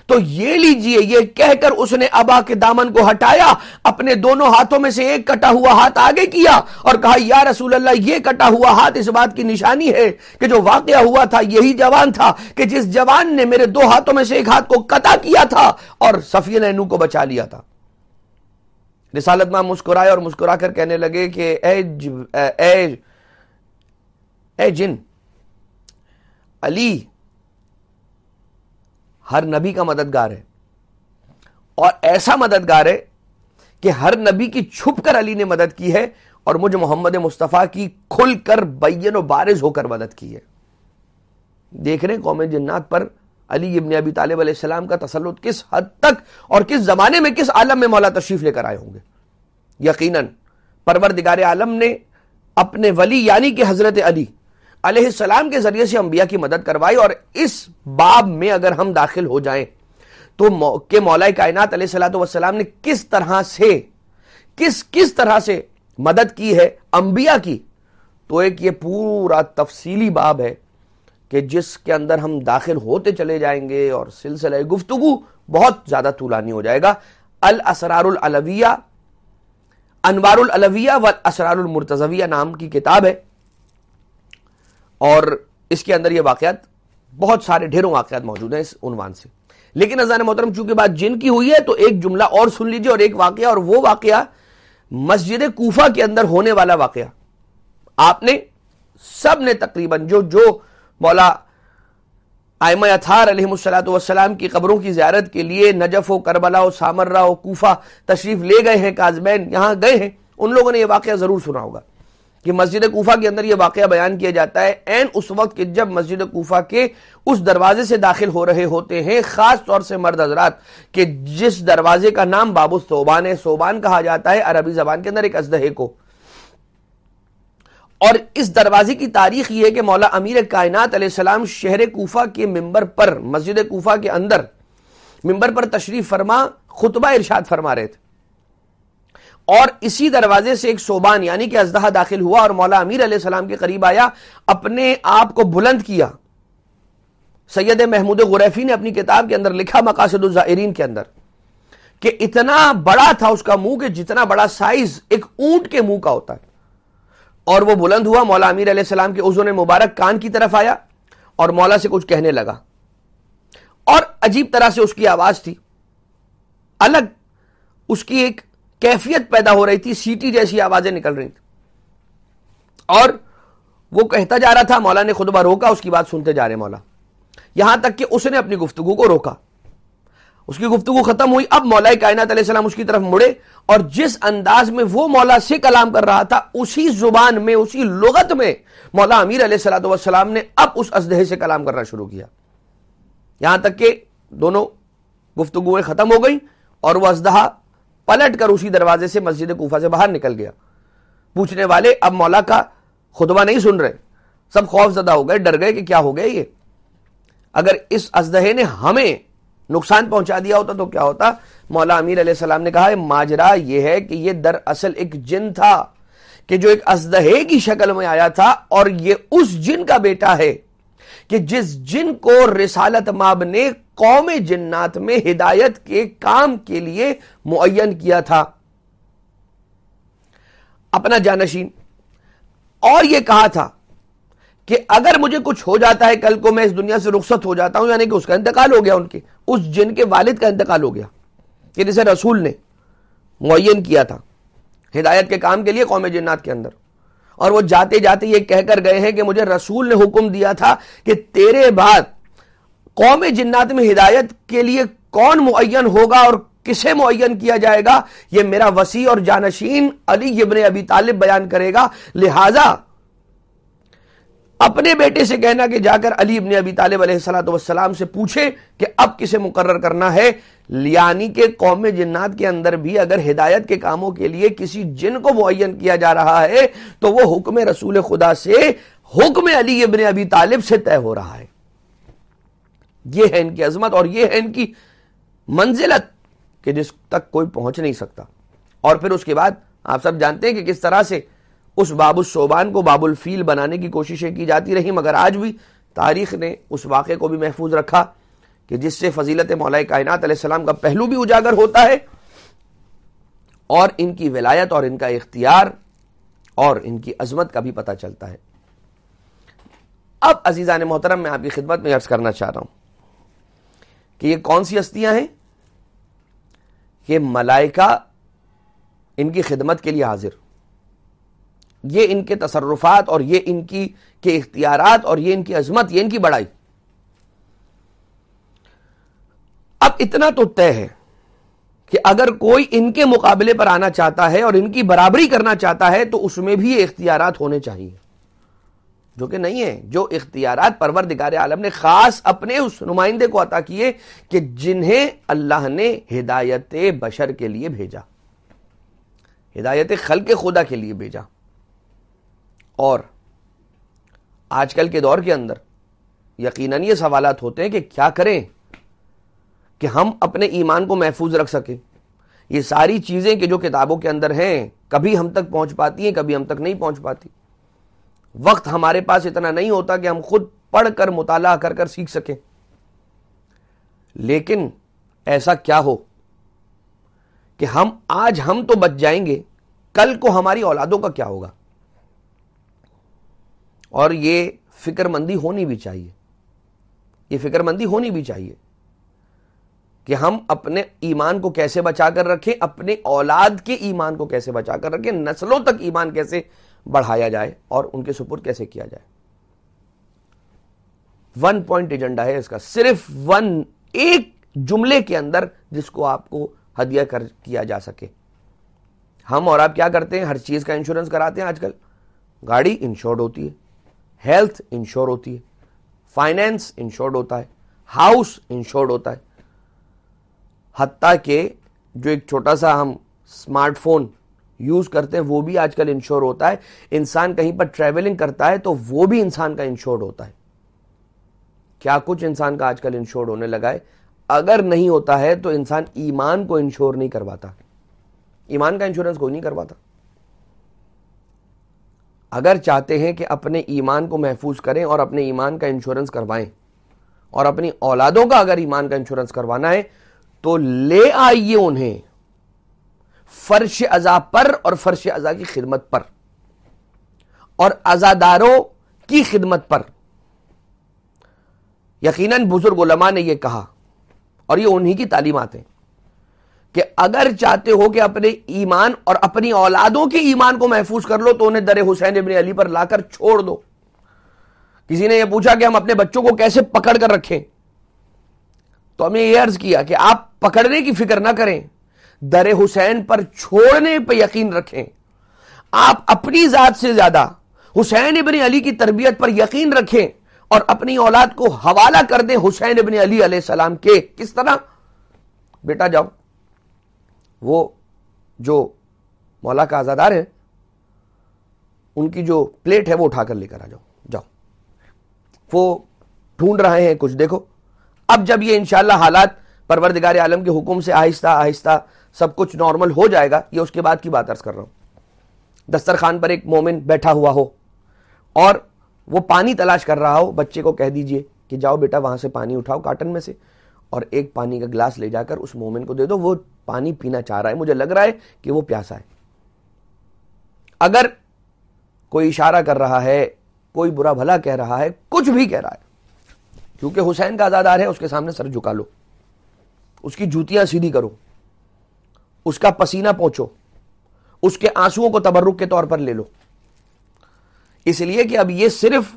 तो ये लीजिए ये कहकर उसने अबा के दामन को हटाया अपने दोनों हाथों में से एक कटा हुआ हाथ आगे किया और कहा या रसूल अल्लाह ये कटा हुआ हाथ इस बात की निशानी है कि जो वाकया हुआ था यही जवान था कि जिस जवान ने मेरे दो हाथों में से एक हाथ को कता किया था और सफी नैनू को बचा लिया था रिसालत मां मुस्कुराए और मुस्कुराकर कहने लगे कि ए, ए, ए, ए जिन अली हर नबी का मददगार है और ऐसा मददगार है कि हर नबी की छुप कर अली ने मदद की है और मुझे मोहम्मद मुस्तफ़ा की खुलकर बैन बारिज होकर मदद की है देख रहे कौम जन्नात पर अली इबन अबी तालिब अलैहिस्सलाम का तसलुत किस हद तक और किस ज़माने में किस आलम में मौला तशरीफ लेकर आए होंगे यकीनन परवरदिगार आलम ने अपने वली यानी कि हज़रत अली अलैहिस्सलाम के ज़रिए से अंबिया की मदद करवाई और इस बाब में अगर हम दाखिल हो जाएं तो के मौला कायनात सलाम ने किस तरह से किस किस तरह से मदद की है अंबिया की तो एक ये पूरा तफसीली बाब है कि जिसके अंदर हम दाखिल होते चले जाएंगे और सिलसिला गुफ्तगु बहुत ज़्यादा तूलानी हो जाएगा अल असरारुल अलविया अनवारुल अलविया व असरारुल मुर्तजविया नाम की किताब है और इसके अंदर ये वाकत बहुत सारे ढेरों वाकत मौजूद हैं इस उनवान से लेकिन अजान मोहतरम चूंकि बात जिन की हुई है तो एक जुमला और सुन लीजिए और एक वाक़ और वो वाक़ मस्जिद कोफा के अंदर होने वाला वाक़ आपने सब ने तकरीबन जो जो मौला आयम अथार वसलाम की खबरों की ज्यारत के लिए नजफ़ हो करबला हो सामर्रा हो कोफा तशरीफ़ ले गए हैं काजमैन यहां गए हैं उन लोगों ने यह वाक्य ज़रूर सुना होगा कि मस्जिद कोफा के अंदर यह वाक़ बयान किया जाता है एन उस वक्त के जब मस्जिद कोफा के उस दरवाजे से दाखिल हो रहे होते हैं ख़ास तौर से मर्द हजरात के जिस दरवाजे का नाम बाबू सोबान है सोबान कहा जाता है अरबी ज़बान के अंदर एक अजदहे को और इस दरवाजे की तारीख यह है कि मौला अमीर कायनात सलाम शहर कोफा के मंबर पर मस्जिद कोफा के अंदर मंबर पर तशरीफ फरमा खुतबा इरशाद फरमा रहे थे और इसी दरवाजे से एक सोबान यानी कि अजदहा दाखिल हुआ और मौला अमीर सलाम के करीब आया अपने आप को बुलंद किया सैयद महमूद गुरैफी ने अपनी किताब के अंदर लिखा मकासदायरीन के अंदर कि इतना बड़ा था उसका मुंह कि जितना बड़ा साइज एक ऊंट के मुंह का होता है और वो बुलंद हुआ मौला अमीर सलाम के ने मुबारक कान की तरफ आया और मौला से कुछ कहने लगा और अजीब तरह से उसकी आवाज थी अलग उसकी एक कैफियत पैदा हो रही थी सीटी जैसी आवाजें निकल रही थी और वो कहता जा रहा था मौला ने खुतबा रोका उसकी बात सुनते जा रहे मौला यहां तक कि उसने अपनी गुफ्तगु को रोका उसकी गुफ्तु खत्म हुई अब मौला कायनात सलाम उसकी तरफ मुड़े और जिस अंदाज में वो मौला से कलाम कर रहा था उसी जुबान में उसी लगत में मौला अमीर सलाम ने अब उस अजदहे से कलाम करना शुरू किया यहां तक कि दोनों गुफ्तगुएं खत्म हो गई और वह अजदहा पलट कर उसी दरवाजे से मस्जिद कोफा से बाहर निकल गया पूछने वाले अब मौला का खुतबा नहीं सुन रहे सब खौफ ज़दा हो गए डर गए कि क्या हो गया ये अगर इस अजदहे ने हमें नुकसान पहुंचा दिया होता तो क्या होता मौला अमीर सलाम ने कहा माजरा यह है कि यह दरअसल एक जिन था कि जो एक अजदहे की शक्ल में आया था और यह उस जिन का बेटा है कि जिस जिन को रिसालत माब ने कौम जिन्नात में हिदायत के काम के लिए मुन किया था अपना जानशीन और यह कहा था कि अगर मुझे कुछ हो जाता है कल को मैं इस दुनिया से रुखसत हो जाता हूं यानी कि उसका इंतकाल हो गया उनके उस जिन के वालिद का इंतकाल हो गया कि जिसे रसूल ने मुन किया था हिदायत के काम के लिए कौम जिन्नात के अंदर और वो जाते जाते ये कहकर गए हैं कि मुझे रसूल ने हुक्म दिया था कि तेरे बाद कौम जिन्नात में हिदायत के लिए कौन मुन होगा और किसे मुन किया जाएगा यह मेरा वसी और जानशीन अली इबन अबी तालिब बयान करेगा लिहाजा अपने बेटे से कहना कि जाकर अली इबन अबी तालिब सलाम से पूछे कि अब किसे मुकर करना है यानी के कौम जिन्नात के अंदर भी अगर हिदायत के कामों के लिए किसी जिन को मुन किया जा रहा है तो वह हुक्म रसूल खुदा से हुक्म अली इबन अबी तालिब से तय हो रहा है ये है इनकी अजमत और ये है इनकी मंजिलत कि जिस तक कोई पहुंच नहीं सकता और फिर उसके बाद आप सब जानते हैं कि किस तरह से उस बाबुल सोबान को बाबुल फील बनाने की कोशिशें की जाती रही मगर आज भी तारीख ने उस वाक़े को भी महफूज रखा कि जिससे फजीलत मौलाई कायनात सलाम का पहलू भी उजागर होता है और इनकी विलायत और इनका इख्तियार और इनकी अजमत का भी पता चलता है अब अजीज़ा ने मोहतरम मैं आपकी खिदमत में अर्ज करना चाह रहा हूं कि ये कौन सी हस्तियां हैं ये मलाइका इनकी खिदमत के लिए हाजिर ये इनके तसरुफात और ये इनकी के इख्तियारत और ये इनकी अजमत ये इनकी बड़ाई अब इतना तो तय है कि अगर कोई इनके मुकाबले पर आना चाहता है और इनकी बराबरी करना चाहता है तो उसमें भी ये इख्तियारत होने चाहिए जो कि नहीं है जो इख्तियारत परवर दिगार आलम ने खास अपने उस नुमाइंदे को अता किए कि जिन्हें अल्लाह ने हिदायत बशर के लिए भेजा हिदायत खल के खुदा के लिए भेजा और आजकल के दौर के अंदर यकीनन ये सवालत होते हैं कि क्या करें कि हम अपने ईमान को महफूज रख सकें ये सारी चीज़ें कि जो किताबों के अंदर हैं कभी हम तक पहुंच पाती हैं कभी हम तक नहीं पहुंच पाती वक्त हमारे पास इतना नहीं होता कि हम खुद पढ़ कर मुताला कर कर सीख सकें लेकिन ऐसा क्या हो कि हम आज हम तो बच जाएंगे कल को हमारी औलादों का क्या होगा और ये फिक्रमंदी होनी भी चाहिए ये फिक्रमंदी होनी भी चाहिए कि हम अपने ईमान को कैसे बचा कर रखें अपने औलाद के ईमान को कैसे बचा कर रखें नस्लों तक ईमान कैसे बढ़ाया जाए और उनके सुपुर कैसे किया जाए वन पॉइंट एजेंडा है इसका सिर्फ वन एक जुमले के अंदर जिसको आपको हदिया कर किया जा सके हम और आप क्या करते हैं हर चीज़ का इंश्योरेंस कराते हैं आजकल गाड़ी इंश्योर्ड होती है हेल्थ इंश्योर होती है फाइनेंस इंश्योर्ड होता है हाउस इंश्योर्ड होता है हती के जो एक छोटा सा हम स्मार्टफोन यूज़ करते हैं वो भी आजकल इंश्योर होता है इंसान कहीं पर ट्रेवलिंग करता है तो वो भी इंसान का इंश्योर होता है क्या कुछ इंसान का आजकल इंश्योर्ड होने लगा है अगर नहीं होता है तो इंसान ईमान को इंश्योर नहीं करवाता ईमान का इंश्योरेंस कोई नहीं करवाता अगर चाहते हैं कि अपने ईमान को महफूज करें और अपने ईमान का इंश्योरेंस करवाएं और अपनी औलादों का अगर ईमान का इंश्योरेंस करवाना है तो ले आइए उन्हें फर्श अजा पर और फर्श अजा की खिदमत पर और अजादारों की खिदमत पर यकीनन बुजुर्ग उलमा ने यह कहा और ये उन्हीं की तालीमत हैं कि अगर चाहते हो कि अपने ईमान और अपनी औलादों के ईमान को महफूज कर लो तो उन्हें दर हुसैन इबन अली पर लाकर छोड़ दो किसी ने यह पूछा कि हम अपने बच्चों को कैसे पकड़ कर रखें तो हमने यह अर्ज किया कि आप पकड़ने की फिक्र ना करें दर हुसैन पर छोड़ने पर यकीन रखें आप अपनी जात से ज्यादा हुसैन इबन अली की तरबियत पर यकीन रखें और अपनी औलाद को हवाला कर दें हुसैन इबन अली सलाम के किस तरह बेटा जाओ वो जो मौला का आज़ादार है उनकी जो प्लेट है वो उठाकर लेकर आ जाओ जाओ वो ढूंढ रहे हैं कुछ देखो अब जब ये इंशाला हालात परवरदिगार आलम के हुक्म से आहिस्ता आहिस्ता सब कुछ नॉर्मल हो जाएगा ये उसके बाद की बात अर्ज कर रहा हूं दस्तरखान पर एक मोमिन बैठा हुआ हो और वो पानी तलाश कर रहा हो बच्चे को कह दीजिए कि जाओ बेटा वहां से पानी उठाओ काटन में से और एक पानी का गिलास ले जाकर उस मोमिन को दे दो वो पानी पीना चाह रहा है मुझे लग रहा है कि वो प्यासा है अगर कोई इशारा कर रहा है कोई बुरा भला कह रहा है कुछ भी कह रहा है क्योंकि हुसैन का आजादार है उसके सामने सर झुका लो उसकी जूतियां सीधी करो उसका पसीना पहुंचो उसके आंसुओं को तबर्रुक के तौर पर ले लो इसलिए कि अब ये सिर्फ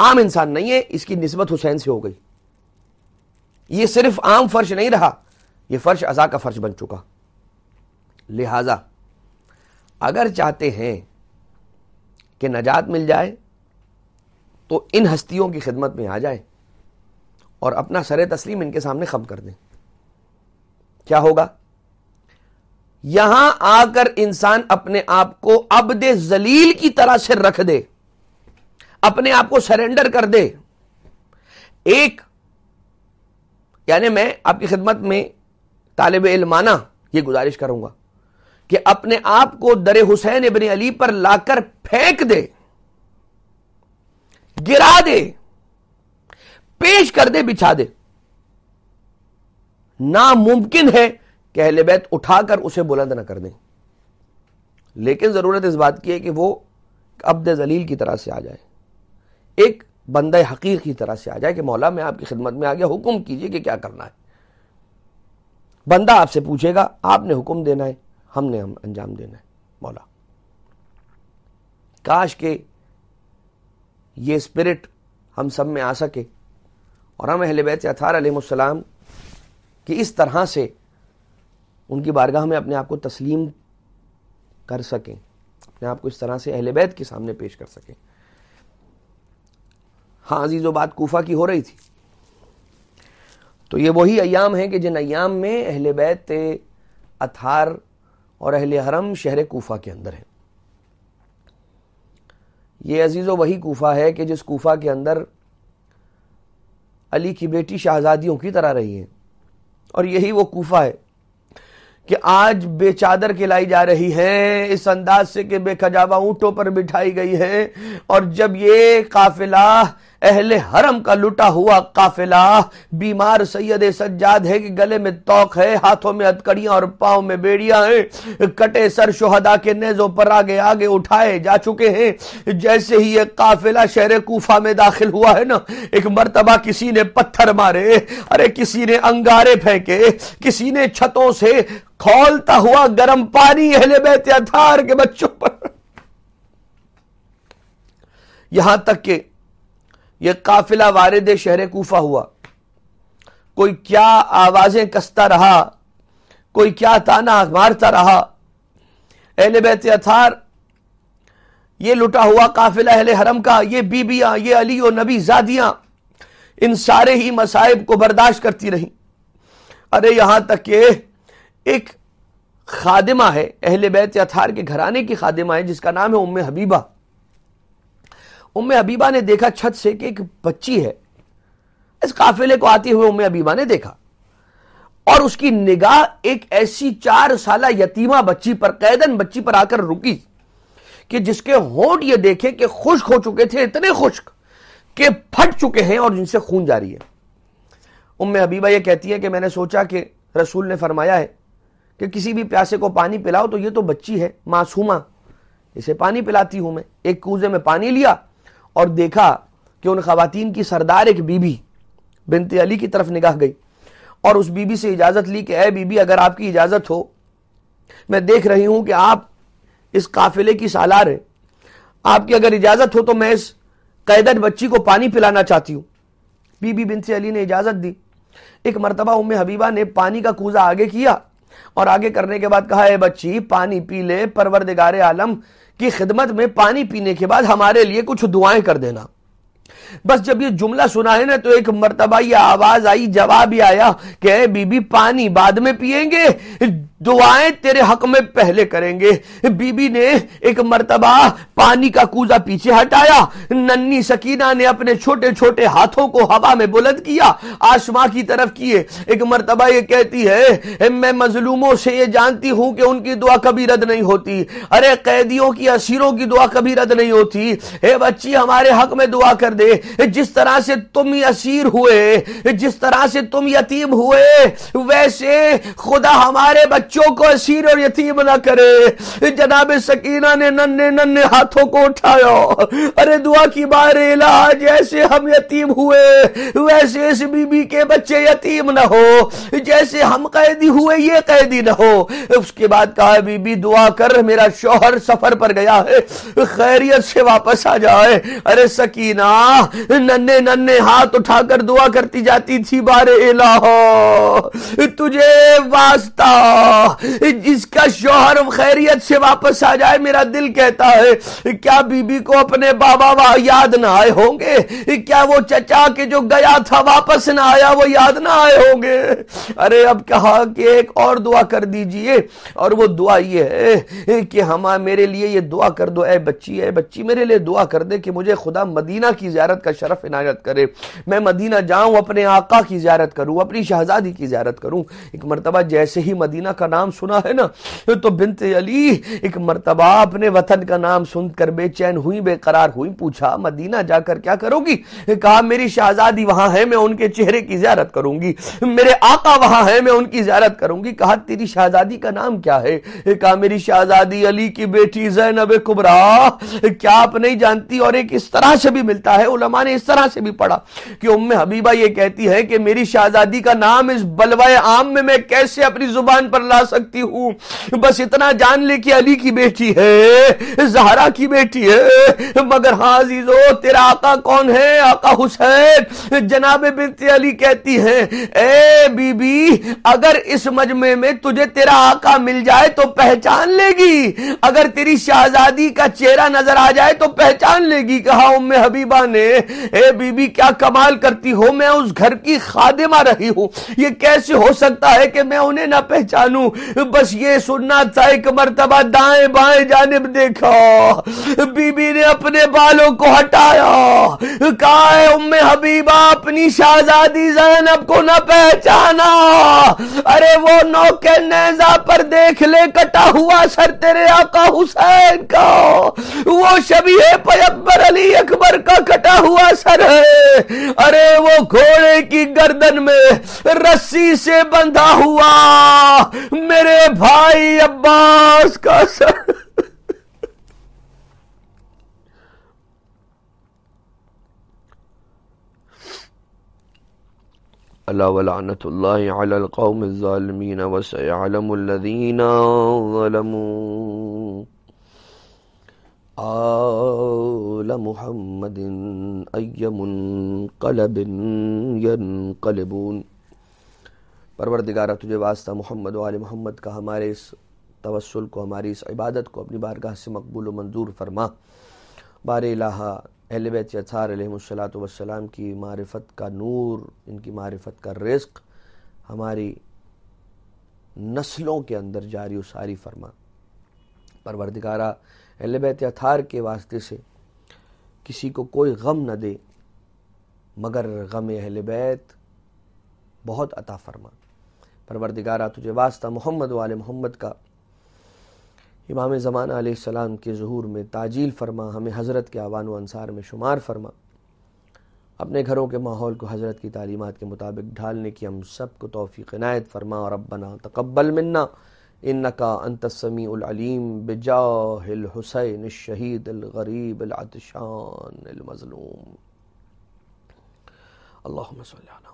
आम इंसान नहीं है इसकी नस्बत हुसैन से हो गई ये सिर्फ आम फर्श नहीं रहा ये फर्श अजा का फर्श बन चुका लिहाजा अगर चाहते हैं कि नजात मिल जाए तो इन हस्तियों की खिदमत में आ जाए और अपना सर तस्लीम इनके सामने खम कर दें क्या होगा यहां आकर इंसान अपने आप को अबद जलील की तरह से रख दे अपने आप को सरेंडर कर दे एक यानी मैं आपकी खिदमत में तालब इलमाना यह गुजारिश करूंगा कि अपने आप को दर हुसैन इबन अली पर लाकर फेंक दे गिरा दे पेश कर दे बिछा दे नामुमकिन है कि अहल बैत उठाकर उसे बुलंद न कर दें लेकिन ज़रूरत इस बात की है कि वो अब्द जलील की तरह से आ जाए एक बंद हकीर की तरह से आ जाए कि मौला मैं आपकी खिदमत में आ गया हुक्म कीजिए कि क्या करना है बंदा आपसे पूछेगा आपने हुक्म देना है हमने हम अंजाम देना है मौला काश के ये स्पिरिट हम सब में आ सके और हम अहल बैत अथार सलाम की इस तरह से उनकी बारगाह में अपने आप को तस्लीम कर सकें अपने आप को इस तरह से अहल बैत के सामने पेश कर सकें हाँ अजीज़ो बात कोफा की हो रही थी तो ये वही अयाम हैं कि जिन अयाम में अहल बैत अथार और अहल हरम शहर कोफा के अंदर है ये अजीज़ो वही कोफा है कि जिस कोफा के अंदर अली की बेटी शहजादियों की तरह रही है और यही वो कोफा है कि आज बेचादर खिलाई जा रही है इस अंदाज से कि बेखजावा ऊंटों पर बिठाई गई है और जब ये काफिला अहले हरम का लुटा हुआ काफिला बीमार सैयद सज्जाद है कि गले में तोक है हाथों में हथकड़ियां और पाओ में बेड़ियां हैं कटे सर शोहदा के नेजों पर आगे आगे उठाए जा चुके हैं जैसे ही ये काफिला शहर कूफा में दाखिल हुआ है ना एक मरतबा किसी ने पत्थर मारे अरे किसी ने अंगारे फेंके किसी ने छतों से खोलता हुआ गर्म पानी अहले बैत अथार के बच्चों पर यहां तक के यह काफिला वारद शहर कोफा हुआ कोई क्या आवाज़ें कसता रहा कोई क्या ताना मारता रहा अहल बैत अथार ये लुटा हुआ काफिला अहल हरम का ये बीबियां ये अली और नबी जादियां इन सारे ही मसाइब को बर्दाश्त करती रहीं अरे यहां तक के एक खादिमा है अहल बैत अथार के घराने की खादिमा है जिसका नाम है उम हबीबा उम्मे हबीबा ने देखा छत से कि एक बच्ची है इस काफिले को आते हुए उम्मे हबीबा ने देखा और उसकी निगाह एक ऐसी चार साल यतीमा बच्ची पर कैदन बच्ची पर आकर रुकी कि जिसके होंठ ये देखे कि खुश्क हो चुके थे इतने खुश्क कि फट चुके हैं और जिनसे खून जा रही है उम्मे हबीबा ये कहती है कि मैंने सोचा कि रसूल ने फरमाया है कि किसी भी प्यासे को पानी पिलाओ तो ये तो बच्ची है मासूमा इसे पानी पिलाती हूं मैं एक कूजे में पानी लिया और देखा कि उन खातन की सरदार एक बीबी बिनते अली की तरफ निगाह गई और उस बीबी से इजाज़त ली कि अः बीबी अगर आपकी इजाज़त हो मैं देख रही हूं कि आप इस काफिले की सालार हैं आपकी अगर इजाज़त हो तो मैं इस कैदन बच्ची को पानी पिलाना चाहती हूं बीबी बिनते अली ने इजाज़त दी एक मरतबा उम्मे हबीबा ने पानी का कूजा आगे किया और आगे करने के बाद कहा है बच्ची पानी पी ले परवरदिगार आलम की खिदमत में पानी पीने के बाद हमारे लिए कुछ दुआएं कर देना बस जब ये जुमला सुना है ना तो एक मरतबा ये आवाज आई जवाब ही आया कि बीबी पानी बाद में पिएंगे दुआएं तेरे हक में पहले करेंगे बीबी ने एक मरतबा पानी का कूजा पीछे हटाया नन्नी सकीना ने अपने छोटे छोटे हाथों को हवा में बुलंद किया आसमां की तरफ किए एक मरतबा ये कहती है मैं मजलूमों से ये जानती हूं कि उनकी दुआ कभी रद्द नहीं होती अरे कैदियों की असीरों की दुआ कभी रद्द नहीं होती हे बच्ची हमारे हक में दुआ कर दे जिस तरह से तुम असीर हुए जिस तरह से तुम यतीम हुए वैसे खुदा हमारे बच्चों को असीर और यतीम ना करे जनाब सकीना ने नन्ने नन्ने हाथों को उठाया अरे दुआ की बार इला जैसे हम यतीम हुए वैसे इस बीबी के बच्चे यतीम ना हो जैसे हम कैदी हुए ये कैदी ना हो उसके बाद कहा बीबी दुआ कर मेरा शोहर सफर पर गया है खैरियत से वापस आ जाए अरे सकीना हाँ, नन्हे नन्हे हाथ उठाकर दुआ करती जाती थी बारे इलाहो तुझे वास्ता जिसका शोहर खैरियत से वापस आ जाए मेरा दिल कहता है क्या बीबी को अपने बाबा वाह याद ना आए होंगे क्या वो चचा के जो गया था वापस ना आया वो याद ना आए होंगे अरे अब कहा कि एक और दुआ कर दीजिए और वो दुआ ये है कि हम मेरे लिए ये दुआ कर दो ऐ बच्ची ए बच्ची मेरे लिए दुआ कर दे कि मुझे खुदा मदीना की जियारत का शरफ इनायत करे मैं मदीना जाऊँ अपने आका की जियारत करूँ अपनी शहजादी की जियारत करूँ एक मरतबा जैसे ही मदीना का नाम सुना है ना तो बिनत अली एक मरतबा अपने वतन का नाम सुनकर बेचैन हुई बेकरार हुई पूछा मदीना जाकर क्या करोगी कहा मेरी शहजादी वहां है मैं उनके चेहरे की जियारत करूंगी मेरे आका वहां है मैं उनकी जियारत करूंगी कहा तेरी शहजादी का नाम क्या है कहा मेरी शहजादी अली की बेटी जैनब कुबरा क्या आप नहीं जानती और एक इस तरह से भी मिलता है उलमा ने इस तरह से भी पढ़ा कि उम्म हबीबा ये कहती है कि मेरी शहजादी का नाम इस बलवाए आम में मैं कैसे अपनी जुबान पर ला सकती हूँ बस इतना जान ले कि अली की बेटी है जहरा की बेटी है मगर हाजीजो तेरा आका कौन है आका हुसैन जनाब बिनते अली कहती है ए बीबी अगर इस मजमे में तुझे तेरा आका मिल जाए तो पहचान लेगी अगर तेरी शहजादी का चेहरा नजर आ जाए तो पहचान लेगी कहा उम्म हबीबा ने ने ए बीबी क्या कमाल करती हो मैं उस घर की खादिमा रही हूं ये कैसे हो सकता है कि मैं उन्हें ना पहचानू बस ये सुनना था एक मरतबा दाएं बाएं जानब देखा बीबी ने अपने बालों को हटाया कहा है उम्मे हबीबा अपनी शाहजादी जैनब को ना पहचाना अरे वो नौके नैजा पर देख ले कटा हुआ सर तेरे आका हुसैन का वो शबी है पैगंबर अली अकबर का कटा बैठा हुआ सर है अरे वो घोड़े की गर्दन में रस्सी से बंधा हुआ मेरे भाई अब्बास का सर अला वलानत अलकौम ज़ालमीन वसलमदीना آل محمد أي منقلب ينقلبون परवरदिगारा तुझे वास्ता मोहम्मद वाल मोहम्मद का हमारे इस तवसल को हमारी इस इबादत को अपनी बारगाह से मकबूल व मंजूर फरमा बार इलाहा अहल की मारफत का नूर इनकी मारफत का रिस्क हमारी नस्लों के अंदर जारी उसारी फरमा परवरदिगारा अहल अथार के वास्ते से किसी को कोई गम न दे मगर गम अहल बैत बहुत अता फरमा परवरदिगारा तुझे वास्ता मोहम्मद वाल मोहम्मद का इमाम ज़मान आसमाम के जहूर में ताजील फरमा हमें हज़रत के आवान अनसार में शुमार फरमा अपने घरों के माहौल को हज़रत की तालीमत के मुताबिक ढालने की हम सब को तोफ़ी नायत फरमा और बना तकबल मन्ना इन का अंतसमीम बिजाहिल हुसैन शहीद गरीब अतशान मज़लूम अल्लाह